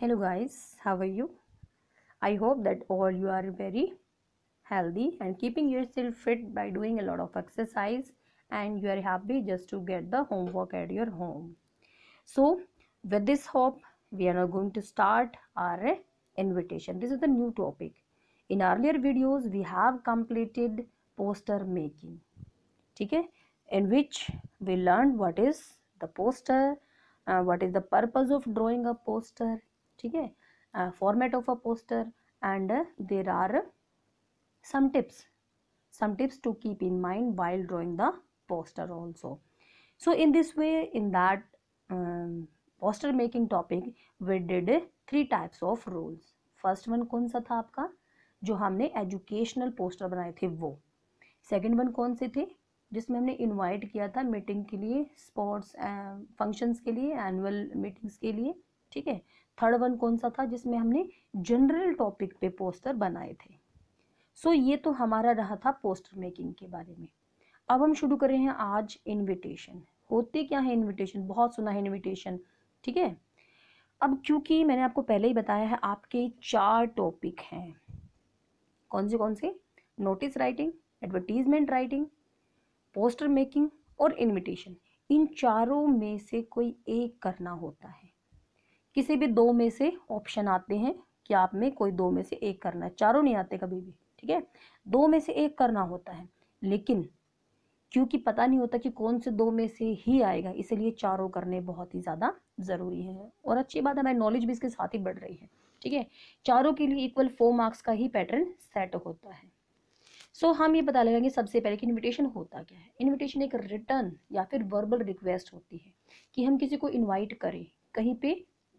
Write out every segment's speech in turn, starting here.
hello guys how are you i hope that all you are very healthy and keeping yourself fit by doing a lot of exercise and you are happy just to get the homework at your home so with this hope we are now going to start our invitation this is the new topic in earlier videos we have completed poster making okay in which we learned what is the poster uh, what is the purpose of drawing a poster ठीक है format of a poster and there are some tips some tips to keep in mind while drawing the poster also so in this way in that poster making topic we did three types of roles first one कौन सा था आपका जो हमने educational poster बनाए थे वो second one कौन से थे जिसमें हमने इन्वाइट किया था मीटिंग के लिए स्पोर्ट्स फंक्शंस uh, के लिए एनुअल मीटिंग्स के लिए ठीक है थर्ड वन कौन सा था जिसमें हमने जनरल टॉपिक पे पोस्टर बनाए थे सो so, ये तो हमारा रहा था पोस्टर मेकिंग के बारे में अब हम शुरू कर रहे हैं आज इनविटेशन होते क्या है इनविटेशन बहुत सुना है इनविटेशन ठीक है अब क्योंकि मैंने आपको पहले ही बताया है आपके चार टॉपिक हैं कौन से कौन से notice writing advertisement writing poster making और इनविटेशन इन चारों में से कोई एक करना होता है किसी भी दो में से ऑप्शन आते हैं कि आप में कोई दो में से एक करना है चारों नहीं आते कभी भी ठीक है दो में से एक करना होता है लेकिन क्योंकि पता नहीं होता कि कौन से दो में से ही आएगा इसलिए चारों करने बहुत ही ज़्यादा ज़रूरी है और अच्छी बात हमारी नॉलेज भी इसके साथ ही बढ़ रही है ठीक है चारों के लिए इक्वल फोर मार्क्स का ही पैटर्न सेट होता है सो so, हम ये पता लगाएंगे सबसे पहले कि इनविटेशन होता क्या है इनविटेशन एक रिटर्न या फिर वर्बल रिक्वेस्ट होती है कि हम किसी को इनवाइट करें कहीं पे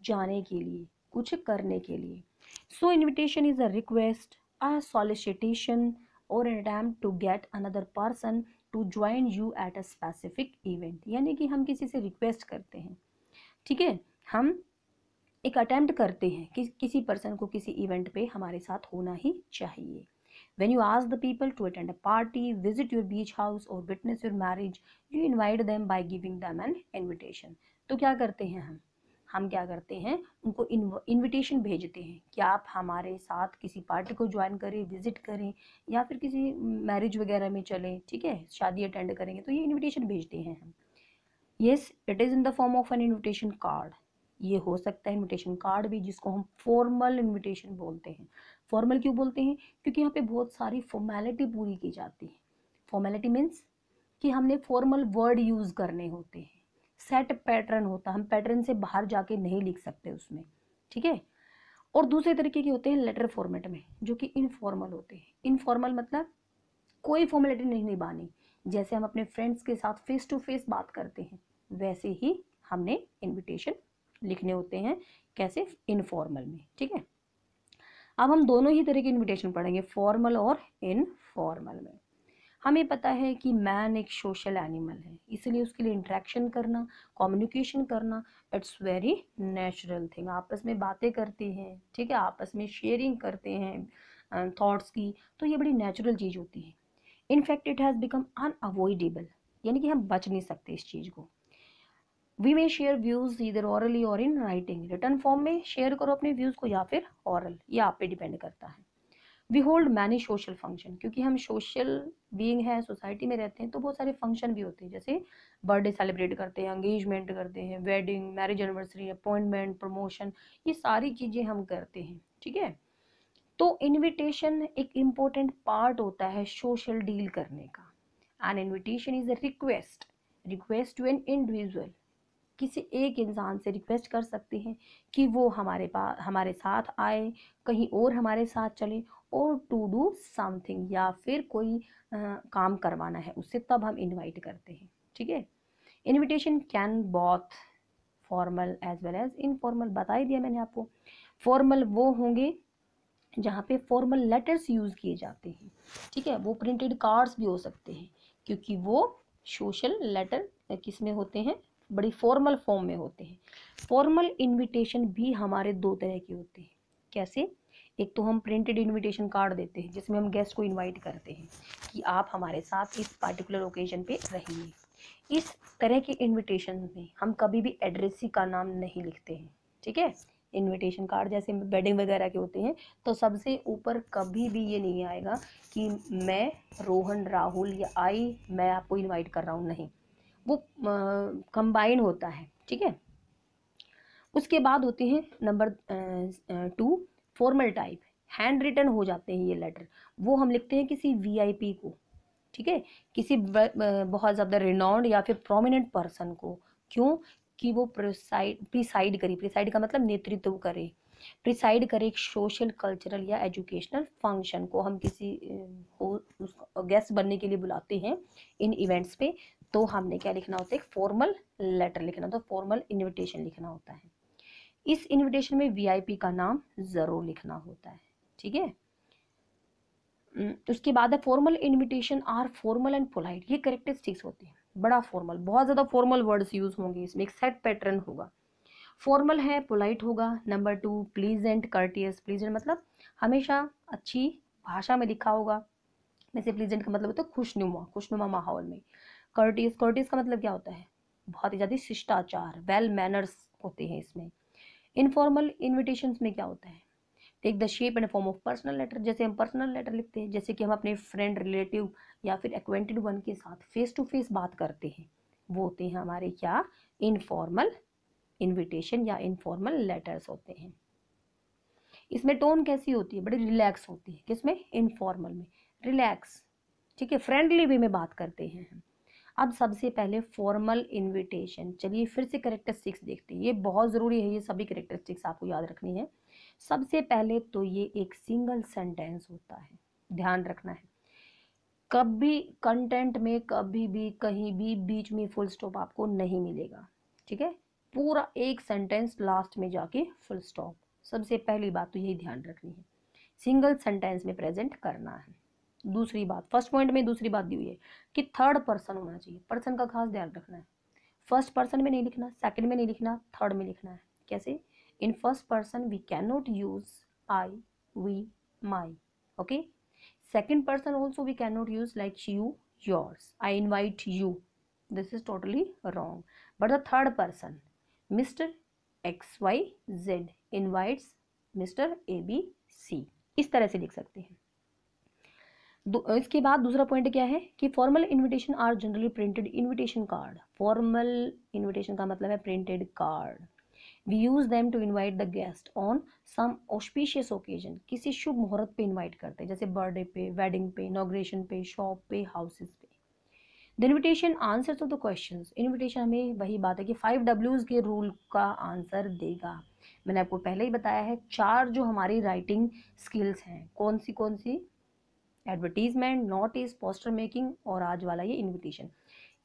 जाने के लिए कुछ करने के लिए so invitation is a request a solicitation or an attempt to get another person to join you at a specific event यानी कि हम किसी से रिक्वेस्ट करते हैं ठीक है हम एक अटैम्प्ट करते हैं कि किसी पर्सन को किसी इवेंट पे हमारे साथ होना ही चाहिए when you ask the people to attend a party visit your beach house or witness your marriage you invite them by giving them an invitation तो क्या करते हैं हम हम क्या करते हैं उनको इनविटेशन भेजते हैं कि आप हमारे साथ किसी पार्टी को ज्वाइन करें विजिट करें या फिर किसी मैरिज वगैरह में चलें ठीक है शादी अटेंड करेंगे तो ये इन्विटेशन भेजते हैं हम yes it is in the form of an invitation card ये हो सकता है इन्विटेशन कार्ड भी जिसको हम फॉर्मल इन्विटेशन बोलते हैं फॉर्मल क्यों बोलते हैं क्योंकि यहाँ पे बहुत सारी फॉर्मेलिटी पूरी की जाती है फॉर्मेलिटी मीन्स कि हमने फॉर्मल वर्ड यूज़ करने होते हैं सेट पैटर्न होता हम पैटर्न से बाहर जाके नहीं लिख सकते उसमें ठीक है और दूसरे तरीके के होते हैं लेटर फॉर्मेट में जो कि इनफॉर्मल होते हैं इनफॉर्मल मतलब कोई फॉर्मेलिटी नहीं निभानी जैसे हम अपने फ्रेंड्स के साथ फेस टू फेस बात करते हैं वैसे ही हमने इनविटेशन लिखने होते हैं कैसे इनफॉर्मल में ठीक है अब हम दोनों ही तरह के इनविटेशन पढ़ेंगे फॉर्मल और इनफॉर्मल में हमें पता है कि मैन एक सोशल एनिमल है इसलिए उसके लिए इंट्रैक्शन करना कम्युनिकेशन करना इट्स वेरी नेचुरल थिंग आपस में बातें करते हैं ठीक है आपस में शेयरिंग करते हैं थॉट्स की तो ये बड़ी नेचुरल चीज़ होती है in fact it has become unavoidable यानी कि हम बच नहीं सकते इस चीज़ को we may share views either orally or in writing written form में शेयर करो अपने व्यूज़ को या फिर ऑरल ये आप पे डिपेंड करता है we hold many social function क्योंकि हम सोशल बींग हैं सोसाइटी में रहते हैं तो बहुत सारे फंक्शन भी होते हैं जैसे बर्थडे सेलिब्रेट करते हैं एंगेजमेंट करते हैं wedding marriage anniversary appointment promotion ये सारी चीज़ें हम करते हैं ठीक है तो इनविटेशन एक इम्पोर्टेंट पार्ट होता है सोशल डील करने का an invitation is a request request to an individual किसी एक इंसान से रिक्वेस्ट कर सकते हैं कि वो हमारे पास हमारे साथ आए कहीं और हमारे साथ चले और टू डू समथिंग या फिर कोई आ, काम करवाना है उससे तब हम इनवाइट करते हैं ठीक है invitation can both formal as well as informal बता ही दिया मैंने आपको फॉर्मल वो होंगे जहाँ पे फॉर्मल लेटर्स यूज़ किए जाते हैं ठीक है वो प्रिंटेड कार्ड्स भी हो सकते हैं क्योंकि वो सोशल लेटर किस में होते हैं बड़ी फॉर्मल फॉर्म में होते हैं फॉर्मल इनविटेशन भी हमारे दो तरह के होते हैं कैसे एक तो हम प्रिंटेड इनविटेशन कार्ड देते हैं जिसमें हम गेस्ट को इनवाइट करते हैं कि आप हमारे साथ इस पार्टिकुलर ओकेजन पे रहेंगे इस तरह के इनविटेशन में हम कभी भी ही का नाम नहीं लिखते हैं ठीक है इनविटेशन कार्ड जैसे वेडिंग वगैरह के होते हैं तो सबसे ऊपर कभी भी ये नहीं आएगा कि मैं रोहन राहुल या आई मैं आपको इनवाइट कर रहा हूँ नहीं वो कंबाइन होता है ठीक है उसके बाद होते हैं number two formal type handwritten हो जाते हैं ये लेटर वो हम लिखते हैं किसी वीआईपी को ठीक है किसी बहुत ज़्यादा रिनाउंड या फिर प्रोमिनेंट पर्सन को क्यों कि वो प्रिसाइड प्रिसाइड करे प्रिसाइड का मतलब नेतृत्व करे प्रिसाइड करे एक सोशल कल्चरल या एजुकेशनल फंक्शन को हम किसी गेस्ट बनने के लिए बुलाते हैं इन इवेंट्स पे तो हमने क्या लिखना होता है एक फॉर्मल लेटर लिखना होता है फॉर्मल इन्विटेशन लिखना होता है इस इन्विटेशन में वीआईपी का नाम ज़रूर लिखना होता है ठीक है उसके बाद है formal invitation are formal and polite ये करेक्टरिस्टिक्स होते हैं बड़ा फॉर्मल बहुत ज़्यादा फॉर्मल वर्ड्स यूज होंगे इसमें एक सेट पैटर्न होगा फॉर्मल है पोलाइट होगा number two pleasant courteous pleasant मतलब हमेशा अच्छी भाषा में लिखा होगा वैसे प्लीजेंट का मतलब होता है खुशनुमा खुशनुमा माहौल में कर्टिस कर्टिस का मतलब क्या होता है बहुत ही ज़्यादा शिष्टाचार वेल मैनर्स होते हैं इसमें इनफॉर्मल इन्विटेशन में क्या होता है take the shape and form of personal letter जैसे हम पर्सनल लेटर लिखते हैं जैसे कि हम अपने फ्रेंड रिलेटिव या फिर एक्वेंटेड वन के साथ फेस टू फेस बात करते हैं वो होते हैं हमारे क्या इनफॉर्मल इन्विटेशन या इनफॉर्मल लेटर्स होते हैं इसमें टोन कैसी होती है बड़ी रिलैक्स होती है किसमें इनफॉर्मल में रिलैक्स ठीक है फ्रेंडली वे में बात करते हैं हम अब सबसे पहले फॉर्मल इन्विटेशन चलिए फिर से करेक्टरिस्टिक्स देखते हैं ये बहुत ज़रूरी है ये सभी करेक्टरिस्टिक्स आपको याद रखनी है सबसे पहले तो ये एक सिंगल सेंटेंस होता है ध्यान रखना है कभी कंटेंट में कभी भी कहीं भी बीच में फुल स्टॉप आपको नहीं मिलेगा ठीक है पूरा एक सेंटेंस लास्ट में जाके फुल स्टॉप सबसे पहली बात तो यही ध्यान रखनी है सिंगल सेंटेंस में प्रेजेंट करना है दूसरी बात फर्स्ट पॉइंट में दूसरी बात दी हुई है कि थर्ड पर्सन होना चाहिए पर्सन का खास ध्यान रखना है फर्स्ट पर्सन में नहीं लिखना सेकंड में नहीं लिखना थर्ड में लिखना है कैसे in first person we can not use I we my okay second person also we can not use like you yours I invite you this is totally wrong but the third person Mr X Y Z invites Mr A B C इस तरह से लिख सकते हैं इसके बाद दूसरा point क्या है कि formal invitation are generally printed invitation card formal invitation का मतलब है printed card we use them to invite the guest on some auspicious occasion किसी शुभ मुहूर्त पे इनवाइट करते हैं जैसे बर्थडे पे वेडिंग पे इनग्रेशन पे शॉप पे हाउसेस पे the invitation answer of the question invitation हमें वही बात है कि फाइव डब्ल्यूज के रूल का आंसर देगा मैंने आपको पहले ही बताया है चार जो हमारी राइटिंग स्किल्स हैं कौन सी कौन सी advertisement notice poster making और आज वाला ये इन्विटेशन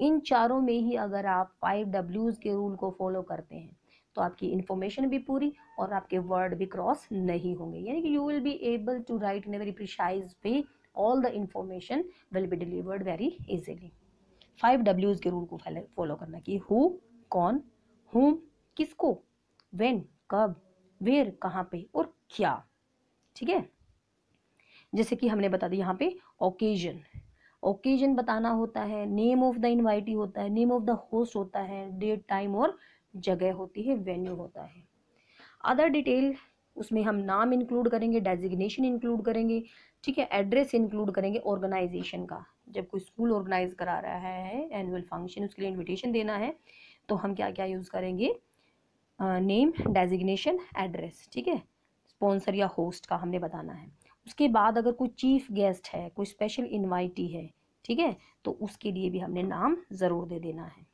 इन चारों में ही अगर आप फाइव डब्ल्यूज के रूल को फॉलो करते हैं तो आपकी इन्फॉर्मेशन भी पूरी और आपके वर्ड भी क्रॉस नहीं होंगे यानी कि you will be able to write in a very precise way all the information will be delivered very easily five डब्ल्यूज के रूल को फॉलो करना कि हु कौन हुम किसको वेन कब वेर कहाँ पे और क्या ठीक है जैसे कि हमने बता दिया यहाँ पे ओकेजन ओकेजन बताना होता है नेम ऑफ द इन्वाइटी होता है नेम ऑफ द होस्ट होता है डेट टाइम और जगह होती है वेन्यू होता है अदर डिटेल उसमें हम नाम इंक्लूड करेंगे डेजिग्नेशन इंक्लूड करेंगे ठीक है एड्रेस इंक्लूड करेंगे ऑर्गेनाइजेशन का जब कोई स्कूल ऑर्गेनाइज करा रहा है एनुअल फंक्शन उसके लिए इन्विटेशन देना है तो हम क्या क्या यूज़ करेंगे नेम डेजिग्नेशन एड्रेस ठीक है स्पॉन्सर या होस्ट का हमने बताना है उसके बाद अगर कोई चीफ गेस्ट है कोई स्पेशल इन्वाइटी है ठीक है तो उसके लिए भी हमने नाम ज़रूर दे देना है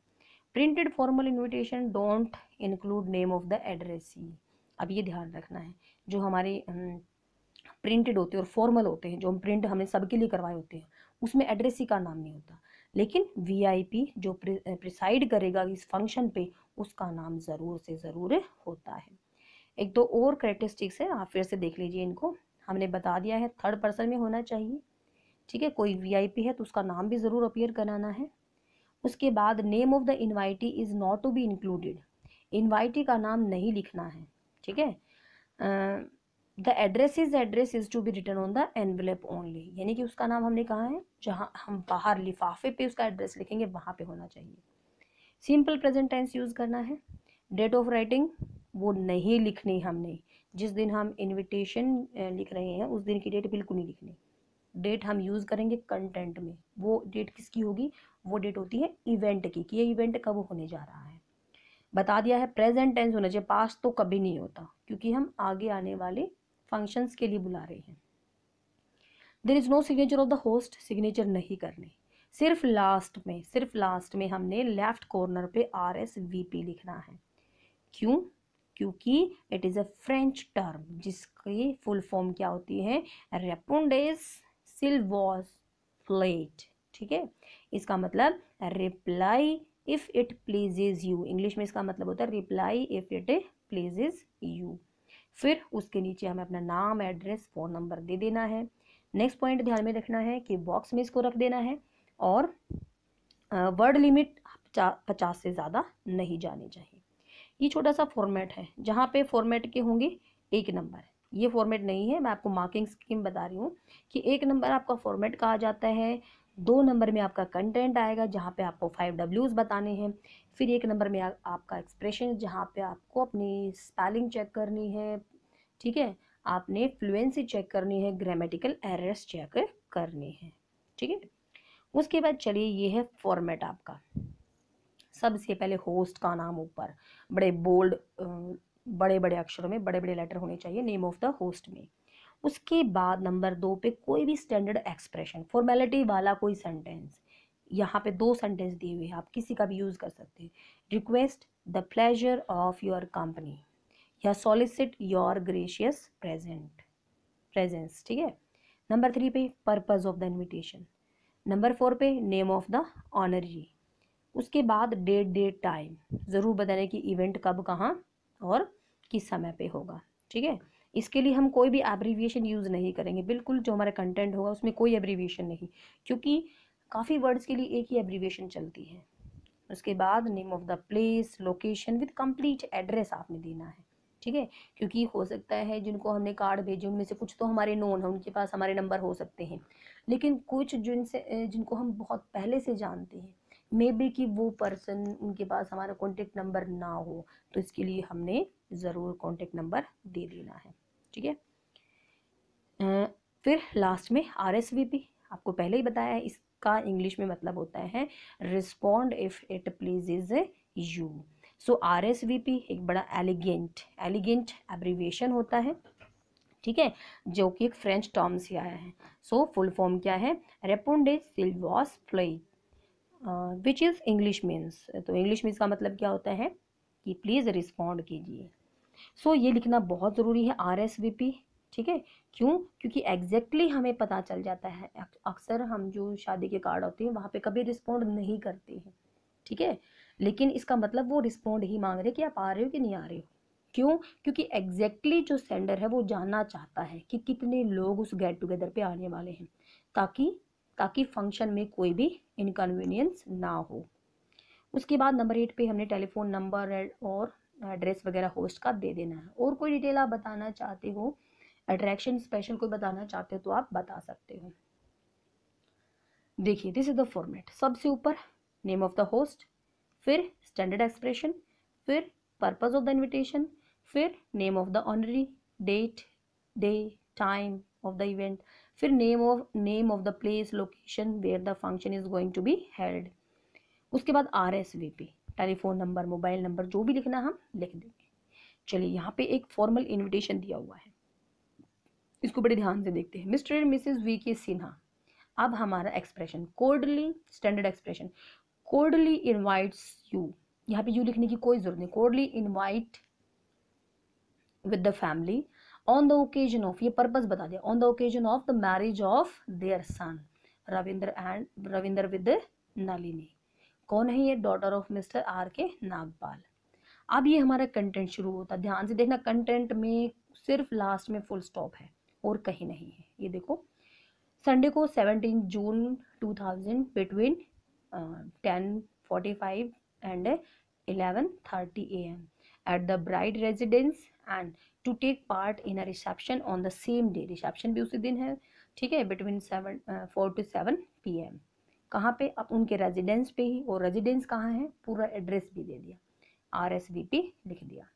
printed formal invitation don't include name of the addressee अब ये ध्यान रखना है जो हमारे प्रिंटेड होते हैं और फॉर्मल होते हैं जो हम प्रिंट हमने सबके लिए करवाए होते हैं उसमें एड्रेसी का नाम नहीं होता लेकिन वीआईपी जो प्रिसाइड करेगा इस फंक्शन पे उसका नाम ज़रूर से ज़रूर होता है एक दो और करेक्टरिस्टिक्स है आप फिर से देख लीजिए इनको हमने बता दिया है थर्ड पर्सन में होना चाहिए ठीक है कोई वीआईपी है तो उसका नाम भी ज़रूर अपेयर कराना है उसके बाद name of the invitee is not to be included invitee का नाम नहीं लिखना है ठीक है the address is address is to be written on the envelope only यानी कि उसका नाम हमने कहा है जहाँ हम बाहर लिफाफे पे उसका एड्रेस लिखेंगे वहाँ पे होना चाहिए सिंपल प्रेजेंट टेंस यूज़ करना है डेट ऑफ राइटिंग वो नहीं लिखनी हमने जिस दिन हम इनविटेशन लिख रहे हैं उस दिन की डेट बिल्कुल नहीं लिखनी डेट हम यूज़ करेंगे कंटेंट में वो डेट किसकी होगी वो डेट होती है इवेंट की कि ये इवेंट कब होने जा रहा है बता दिया है प्रेजेंट टेंस होना चाहिए पास तो कभी नहीं होता क्योंकि हम आगे आने वाले फंक्शंस के लिए बुला रहे हैं there is no signature of the host signature नहीं करनी सिर्फ लास्ट में सिर्फ लास्ट में हमने लेफ्ट कॉर्नर पे आर एस वी पी लिखना है क्यों क्योंकि it is a French term जिसकी फुल फॉर्म क्या होती है रेपोंडेस सिल्वॉस फ्लेट ठीक है इसका मतलब reply if it pleases you English में इसका मतलब होता है reply if it pleases you फिर उसके नीचे हमें अपना नाम एड्रेस फ़ोन नंबर दे देना है नेक्स्ट पॉइंट ध्यान में रखना है कि बॉक्स में इसको रख देना है और वर्ड लिमिट पचास से ज़्यादा नहीं जानी चाहिए ये छोटा सा फॉर्मेट है जहाँ पे फॉर्मेट के होंगे एक नंबर ये फॉर्मेट नहीं है मैं आपको मार्किंग स्कीम बता रही हूँ कि एक नंबर आपका फॉर्मेट कहा जाता है दो नंबर में आपका कंटेंट आएगा जहाँ पे आपको फाइव डब्ल्यूज बताने हैं फिर एक नंबर में आ, आपका एक्सप्रेशन जहाँ पे आपको अपनी स्पेलिंग चेक करनी है ठीक है आपने फ्लुएंसी चेक करनी है ग्रामेटिकल एरर्स चेक करनी है ठीक है उसके बाद चलिए ये है फॉर्मेट आपका सबसे पहले होस्ट का नाम ऊपर बड़े बोल्ड बड़े बड़े अक्षरों में बड़े बड़े लेटर होने चाहिए नेम ऑफ द होस्ट में उसके बाद नंबर दो पे कोई भी स्टैंडर्ड एक्सप्रेशन फॉर्मेलिटी वाला कोई सेंटेंस यहाँ पे दो सेंटेंस दिए हुए हैं आप किसी का भी यूज़ कर सकते हैं request the pleasure of your company या solicit your gracious present presence ठीक है नंबर थ्री पे purpose of the invitation number four पे name of the honoree उसके बाद डेट डेट टाइम ज़रूर बताने कि इवेंट कब कहाँ और किस समय पे होगा ठीक है इसके लिए हम कोई भी एब्रीविएशन यूज़ नहीं करेंगे बिल्कुल जो हमारा कंटेंट होगा उसमें कोई एब्रीविएशन नहीं क्योंकि काफ़ी वर्ड्स के लिए एक ही एब्रीविएशन चलती है उसके बाद name of the place location with complete address आपने देना है ठीक है क्योंकि हो सकता है जिनको हमने कार्ड भेजे उनमें से कुछ तो हमारे नोन है उनके पास हमारे नंबर हो सकते हैं लेकिन कुछ जिनसे जिनको हम बहुत पहले से जानते हैं मे बी कि वो पर्सन उनके पास हमारा कॉन्टेक्ट नंबर ना हो तो इसके लिए हमने ज़रूर कॉन्टेक्ट नंबर दे देना है ठीक है फिर लास्ट में आर एस वी पी आपको पहले ही बताया है इसका इंग्लिश में मतलब होता है respond if it pleases you so R S V P एक बड़ा एलिगेंट एलिगेंट एब्रीविएशन होता है ठीक है जो कि एक फ्रेंच टर्म से आया है सो फुल फॉर्म क्या है repondez s'il vous plait which is English means तो इंग्लिश मीन्स का मतलब क्या होता है कि प्लीज़ रिस्पॉन्ड कीजिए सो so, ये लिखना बहुत ज़रूरी है आर एस वी पी ठीक है क्यों क्योंकि एग्जैक्टली exactly हमें पता चल जाता है अक्सर हम जो शादी के कार्ड होते हैं वहाँ पे कभी रिस्पॉन्ड नहीं करते हैं ठीक है लेकिन इसका मतलब वो रिस्पॉन्ड ही मांग रहे कि आप आ रहे हो कि नहीं आ रहे हो क्यों क्योंकि एग्जैक्टली exactly जो सेंडर है वो जानना चाहता है कि कितने लोग उस गेट टुगेदर पे आने वाले हैं ताकि ताकि फंक्शन में कोई भी इनकन्वीनियंस ना हो उसके बाद नंबर एट पे हमने टेलीफोन नंबर और एड्रेस वगैरह होस्ट का दे देना है और कोई डिटेल आप बताना चाहते हो अट्रैक्शन स्पेशल कोई बताना चाहते हो तो आप बता सकते हो देखिए दिस इज द फॉर्मेट सबसे ऊपर नेम ऑफ द होस्ट फिर स्टैंडर्ड एक्सप्रेशन फिर पर्पज ऑफ द इन्विटेशन फिर name of the honoree date day time of the event फिर name of name of the place location where the function is going to be held उसके बाद R S V P telephone number mobile number जो भी लिखना हम लिख देंगे चलिए यहाँ पे एक फॉर्मल इन्विटेशन दिया हुआ है इसको बड़े ध्यान से देखते हैं मिस्टर एंड मिसेज वी के सिन्हा अब हमारा expression cordially standard expression cordially invites you यहाँ पे यू लिखने की कोई ज़रूरत नहीं cordially invite with the family on the occasion of ये पर्पज बता दिया on the occasion of the marriage of their son Ravindra and Ravindra with Nalini कौन है ये डॉटर ऑफ मिस्टर आर के नागपाल अब ये हमारा कंटेंट शुरू होता ध्यान से देखना कंटेंट में सिर्फ लास्ट में फुल स्टॉप है और कहीं नहीं है ये देखो संडे को 17 June 2000 between ten forty five and eleven thirty a m at the bride residence and to take part in a reception on the same day reception भी उसी दिन है ठीक है between seven four to seven p m कहाँ पर अब उनके रेजिडेंस पे ही और रेजिडेंस कहाँ है पूरा एड्रेस भी दे दिया आर एस वी पी लिख दिया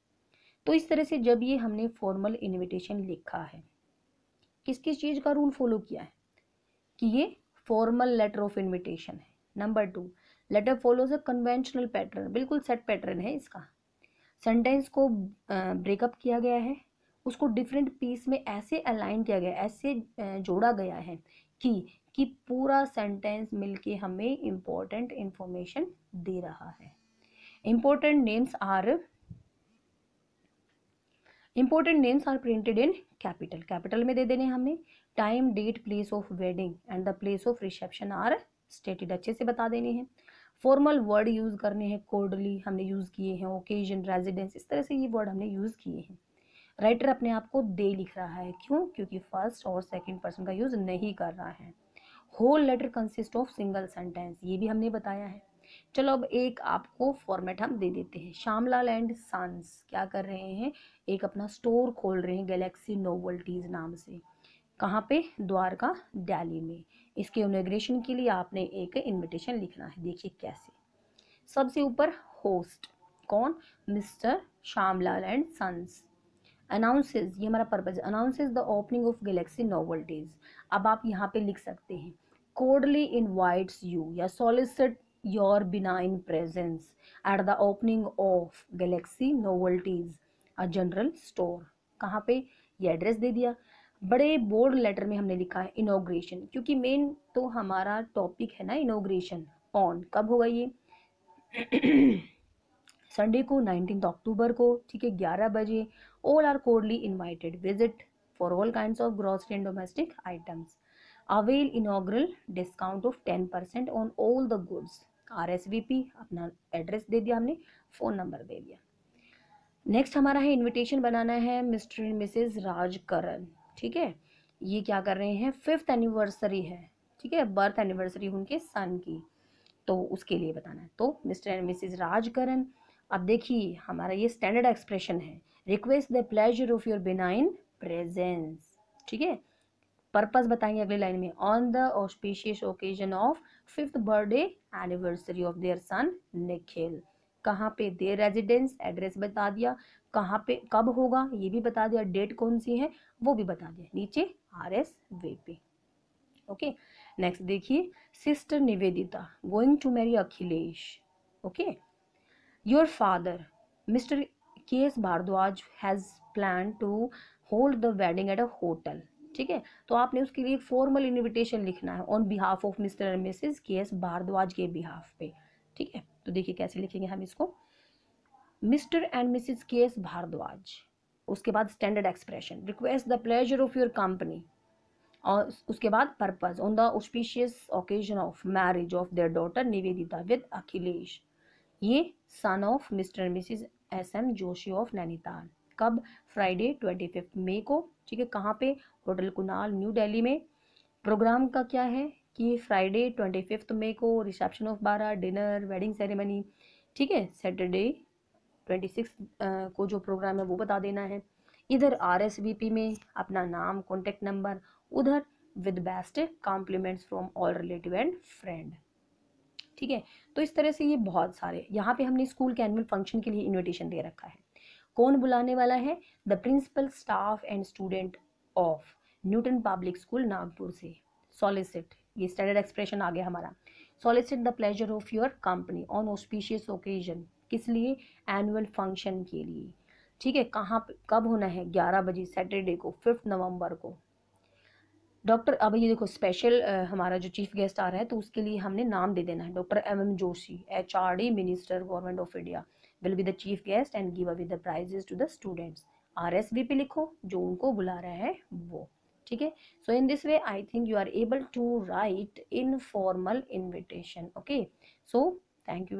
तो इस तरह से जब ये हमने फॉर्मल इन्विटेशन लिखा है किस किस चीज़ का रूल फॉलो किया है कि ये फॉर्मल लेटर ऑफ इन्विटेशन है number two letter follows a conventional pattern बिल्कुल सेट पैटर्न है इसका सेंटेंस को ब्रेकअप किया गया है उसको डिफरेंट पीस में ऐसे अलाइन किया गया ऐसे जोड़ा गया है कि कि पूरा सेंटेंस मिलके हमें इम्पोर्टेंट इन्फॉर्मेशन दे रहा है important names are important names are printed in capital capital में दे देने हमने time date place of wedding and the place of reception are stated अच्छे से बता देने हैं फॉर्मल वर्ड यूज़ करने हैं कोडली हमने यूज़ किए हैं ओकेजन रेजिडेंस इस तरह से ये वर्ड हमने यूज़ किए हैं राइटर अपने आप को दे लिख रहा है क्यों क्योंकि फर्स्ट और सेकेंड पर्सन का यूज़ नहीं कर रहा है whole letter consist of single sentence ये भी हमने बताया है चलो अब एक आपको फॉर्मेट हम दे देते हैं श्यामलाल एंड सन्स क्या कर रहे हैं एक अपना स्टोर खोल रहे हैं गैलेक्सी नोवल्टीज नाम से कहाँ पे द्वारका दिल्ली में इसके इनोग्रेशन के लिए आपने एक इनविटेशन लिखना है देखिए कैसे सबसे ऊपर होस्ट कौन mister Shyamlal and sons announces ये हमारा purpose announces the opening of Galaxy Novelties अब आप यहाँ पे लिख सकते हैं कोडली इनवाइट्स यू या solicit your benign presence at the opening of Galaxy Novelties a general store कहाँ पे ये एड्रेस दे दिया बड़े बोर्ड लेटर में हमने लिखा है इनोग्रेशन क्योंकि मेन तो हमारा टॉपिक है ना इनोग्रेशन ऑन कब होगा ये संडे को नाइनटीन अक्टूबर को ठीक है ग्यारह बजे all are cordially invited visit for all kind of grocery and domestic items avail inaugural discount of ten percent on all the goods R S V P अपना एड्रेस दे दिया हमने फ़ोन नंबर दे दिया नेक्स्ट हमारा है invitation बनाना है mister and Mrs राजकरण ठीक है ये क्या कर रहे हैं फिफ्थ एनिवर्सरी है ठीक है बर्थ एनिवर्सरी उनके सन की तो उसके लिए बताना है तो मिस्टर एंड मिसिज राजकरण अब देखिए हमारा ये स्टैंडर्ड एक्सप्रेशन है request the pleasure of your benign presence ठीक है पर्पस बताएंगे अगली लाइन में on the auspicious occasion of fifth birthday anniversary of their son Nikhil कहाँ पे देर रेजिडेंस एड्रेस बता दिया कहाँ पे कब होगा ये भी बता दिया डेट कौन सी है वो भी बता दिया नीचे are S V P okay next देखिए sister Nivedita going to marry Akhilesh okay your father mister K S Bharadwaj has plan to hold the wedding at a hotel ठीक है तो आपने उसके लिए फॉर्मल इन्विटेशन लिखना है on behalf of mister and missus K S Bharadwaj के बिहाफ पे ठीक है तो देखिए कैसे लिखेंगे हम इसको मिस्टर एंड मिसिज के एस भारद्वाज उसके बाद standard expression request the pleasure of your company और उसके बाद purpose on the auspicious occasion of marriage of their daughter Nivedita with Akhilesh ये son of mister and missus S M Joshi of Nainital कब फ्राइडे ट्वेंटी फिफ्थ मे को ठीक है कहाँ पे होटल कुनाल न्यू दिल्ली में प्रोग्राम का क्या है कि फ्राइडे ट्वेंटी फिफ्थ मे को रिसेप्शन ऑफ बारह डिनर वेडिंग सेरेमनी ठीक है सैटरडे ट्वेंटी सिक्स को जो प्रोग्राम है वो बता देना है इधर आर एस पी में अपना नाम कॉन्टेक्ट नंबर उधर with best compliments from all relative and friend ठीक है तो इस तरह से ये बहुत सारे यहाँ पे हमने स्कूल के एनुअल फंक्शन के लिए इन्विटेशन दे रखा है कौन बुलाने वाला है the principal staff and student of Newton public school Nagpur से सॉलिसिट ये स्टैंडर्ड एक्सप्रेशन आ गया हमारा solicit the pleasure of your company on auspicious occasion किस लिए एनुअल फंक्शन के लिए ठीक है कहाँ कब होना है ग्यारह बजे सैटरडे को फिफ्थ नवंबर को डॉक्टर अब ये देखो स्पेशल हमारा जो चीफ गेस्ट आ रहा है तो उसके लिए हमने नाम दे देना है doctor M M Joshi H R D minister government of India will be the chief guest and give away the prizes to the students R S V पे लिखो जो उनको बुला रहा है वो ठीक so in this way i think you are able to write informal invitation okay so thank you